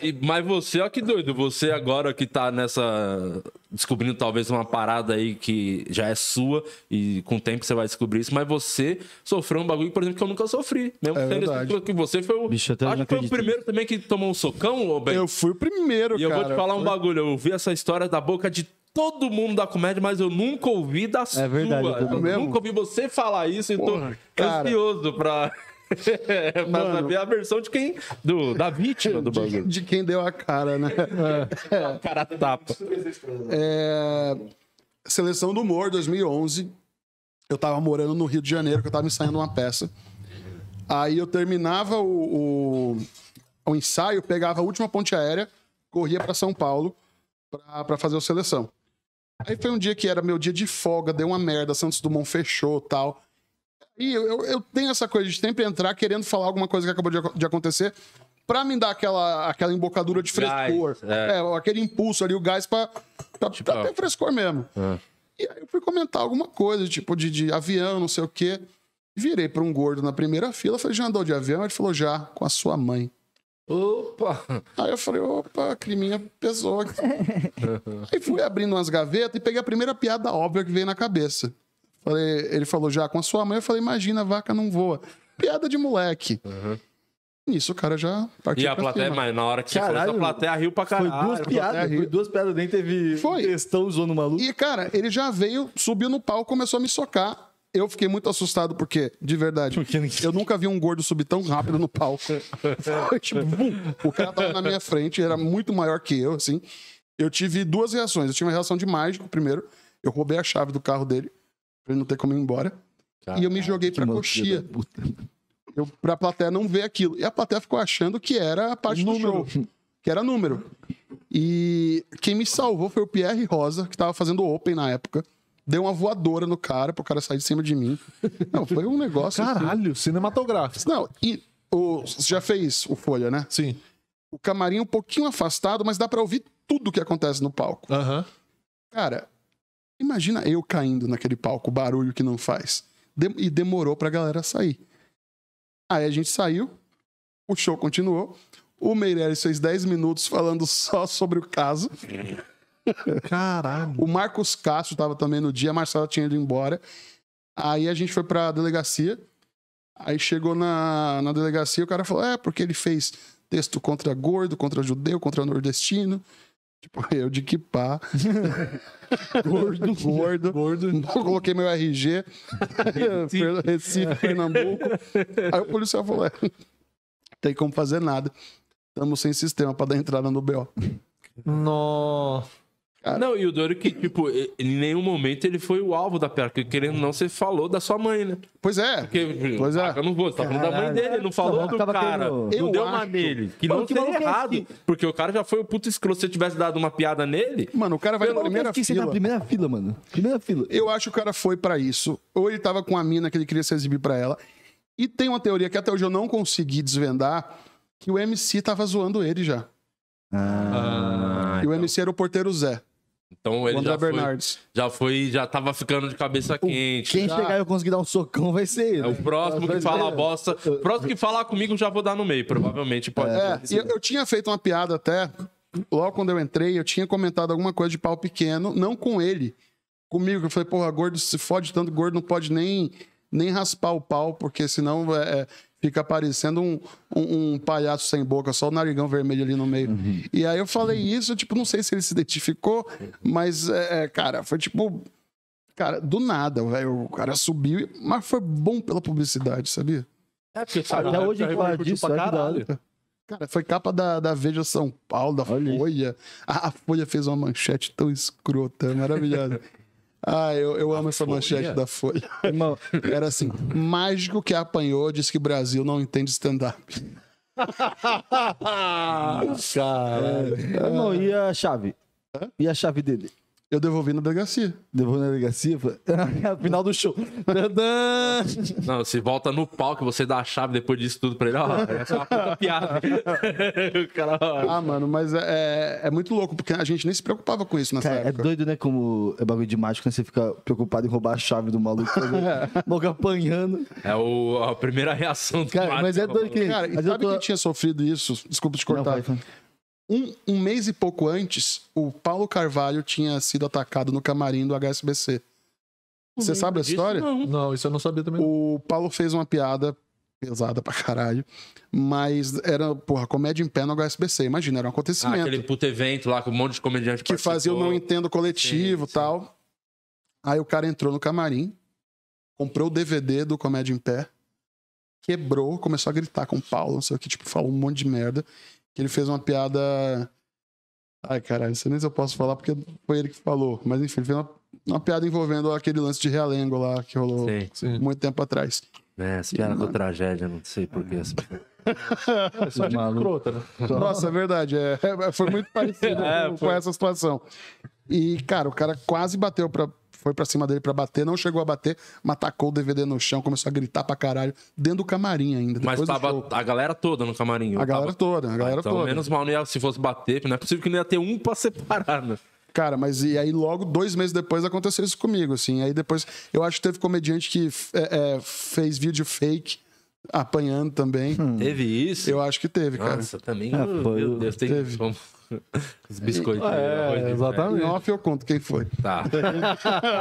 E, mas você, ó que doido, você agora que tá nessa. descobrindo talvez uma parada aí que já é sua, e com o tempo você vai descobrir isso, mas você sofreu um bagulho, por exemplo, que eu nunca sofri. Mesmo é verdade. que você foi o. Bicho, acho que foi o primeiro também que tomou um socão, ô Ben. Eu fui o primeiro, cara. E eu vou te falar foi... um bagulho, eu vi essa história da boca de todo mundo da comédia, mas eu nunca ouvi da é sua. Verdade, eu, eu nunca ouvi você falar isso, e Porra, cara. ansioso pra. pra saber a versão de quem. Do, da vítima do bagulho. De, de quem deu a cara, né? É. cara tapa. É... Seleção do Humor 2011. Eu tava morando no Rio de Janeiro, que eu tava ensaiando uma peça. Aí eu terminava o, o, o ensaio, pegava a última ponte aérea, corria para São Paulo para fazer a seleção. Aí foi um dia que era meu dia de folga, deu uma merda, Santos Dumont fechou tal aí eu, eu tenho essa coisa de sempre entrar querendo falar alguma coisa que acabou de, de acontecer para me dar aquela, aquela embocadura de frescor. Gás, é. é. aquele impulso ali, o gás para tipo, até frescor mesmo. É. E aí eu fui comentar alguma coisa, tipo, de, de avião, não sei o quê. Virei para um gordo na primeira fila, falei, já andou de avião? Ele falou, já, com a sua mãe. Opa! Aí eu falei, opa, a criminha pesou aqui. aí fui abrindo umas gavetas e peguei a primeira piada óbvia que veio na cabeça. Falei, ele falou já com a sua mãe, eu falei, imagina, a vaca não voa. Piada de moleque. Uhum. o cara já partiu. E a plateia, mas na hora que caralho, você falou, a plateia riu pra caralho. Foi duas piadas, foi duas piadas, nem teve foi. questão zoando o maluco. E, cara, ele já veio, subiu no pau começou a me socar. Eu fiquei muito assustado, porque, de verdade, eu nunca vi um gordo subir tão rápido no palco. Foi tipo, bum, o cara tava na minha frente, era muito maior que eu, assim. Eu tive duas reações. Eu tive uma reação de mágico, primeiro. Eu roubei a chave do carro dele pra ele não ter como ir embora. e eu me joguei pra coxia. Eu, pra plateia não ver aquilo. E a plateia ficou achando que era a parte número. do show. Que era número. E quem me salvou foi o Pierre Rosa, que tava fazendo open na época. Deu uma voadora no cara, pro cara sair de cima de mim. Não, foi um negócio. Assim. Caralho, assim. cinematográfico. Não, e o, você já fez o Folha, né? Sim. O camarim um pouquinho afastado, mas dá para ouvir tudo que acontece no palco. Uhum. Cara, Imagina eu caindo naquele palco, barulho que não faz. e demorou pra galera sair. Aí a gente saiu, o show continuou. O Meirelles fez 10 minutos falando só sobre o caso. Caralho. o Marcos Castro tava também no dia, a Marcela tinha ido embora. Aí a gente foi pra delegacia. Aí chegou na, na delegacia, o cara falou: é, porque ele fez texto contra gordo, contra judeu, contra nordestino. Tipo, eu de que pá. gordo, gordo. gordo. Não coloquei meu RG. Recife, Pernambuco. Aí o policial falou: é, tem como fazer nada. Estamos sem sistema para dar entrada no BO. Nossa. Cara. Não, e o Doro que, tipo, em nenhum momento ele foi o alvo da piada, porque querendo não, você falou da sua mãe, né? Pois é. Porque, pois é. Ah, eu não vou, você tá falando da mãe dele, não falou do cara. Não deu uma nele. Que não que é errado. Porque o cara já foi o puto escroto. Se você tivesse dado uma piada nele. Mano, o cara vai na primeira fila. na primeira fila, mano. Primeira fila. Eu acho que o cara foi pra isso. Ou ele tava com a mina que ele queria se exibir pra ela. E tem uma teoria que até hoje eu não consegui desvendar: que o MC tava zoando ele já. Ah, ah e o então. MC era o porteiro Zé. Então ele já foi, já foi, já tava ficando de cabeça quente. Quem já... chegar e eu conseguir dar um socão vai ser ele. É, o próximo que fala bosta. O próximo que falar comigo já vou dar no meio, provavelmente. Pode é, e eu, eu tinha feito uma piada até, logo quando eu entrei, eu tinha comentado alguma coisa de pau pequeno, não com ele, comigo, que eu falei, porra, gordo se fode tanto, gordo não pode nem nem raspar o pau, porque senão é, é, fica parecendo um, um, um, palhaço sem boca, só o narigão vermelho ali no meio. Uhum. E aí eu falei isso, tipo, não sei se ele se identificou, mas, é, é cara, foi tipo. Cara, do nada, velho. O cara subiu, mas foi bom pela publicidade, sabia? É, porque sabe, até hoje a gente fala disso pra é caralho. Né? Cara, foi capa da, da Veja São Paulo, da Olha Folha. A, a, Folha fez uma manchete tão escrota, maravilhosa. Ah, eu, eu amo essa folha? manchete da Folha. Irmão, era assim: mágico que apanhou diz que Brasil não entende stand-up. Caralho. Irmão, e a chave? Hã? E a chave dele? Eu devolvi na delegacia. Devolvi na delegacia? É final do show. Não, se volta no palco, você dá a chave depois disso tudo pra ele. Ó, essa é uma puta piada. cara, ah, mano, mas é, é, é muito louco, porque a gente nem se preocupava com isso nessa cara, é época. É doido, né? Como é bagulho de mágico, né? Você fica preocupado em roubar a chave do maluco. é. Logo apanhando. É o, a primeira reação do cara. Mágico, mas é doido que... Cara, mas sabe tô... quem tinha sofrido isso? Desculpa te cortar. Não, um, um mês e pouco antes, o Paulo Carvalho tinha sido atacado no camarim do HSBC. Você uhum. sabe a história? Não. não, isso eu não sabia também. O Paulo fez uma piada pesada pra caralho. Mas era, porra, comédia em pé no HSBC. Imagina, era um acontecimento. Ah, aquele puto evento lá com um monte de comediante que participou. fazia o Não Entendo Coletivo sim, tal. Sim. Aí o cara entrou no camarim, comprou o DVD do Comédia em Pé, quebrou, começou a gritar com o Paulo, não sei o que, tipo, falou um monte de merda que ele fez uma piada. Ai, caralho, não sei nem se eu posso falar, porque foi ele que falou. Mas enfim, ele fez uma, uma piada envolvendo aquele lance de realengo lá que rolou Sim. muito tempo atrás. É, essa piada com é. tragédia, não sei porquê. Essa... É só de escrota, né? Nossa, é verdade. É, é foi muito parecido é, com, foi. com essa situação. E, cara, o cara quase bateu pra, foi para cima dele para bater, não chegou a bater, mas tacou o DVD no chão, começou a gritar pra caralho, dentro do camarim ainda. Mas tava a galera toda no camarim. A galera tava... toda, a galera ah, então, toda. Menos mal, não ia, se fosse bater, não é possível que não ia ter um pra separar, né? Cara, mas e aí logo, dois meses depois, aconteceu isso comigo, assim. Aí depois, eu acho que teve comediante que é, é, fez vídeo fake apanhando também. Hum. Teve isso? Eu acho que teve, Nossa, cara. Nossa, também. É, foi, meu Deus, tem teve. Como... Os biscoitos. é, exatamente. Em off eu conto quem foi. Tá.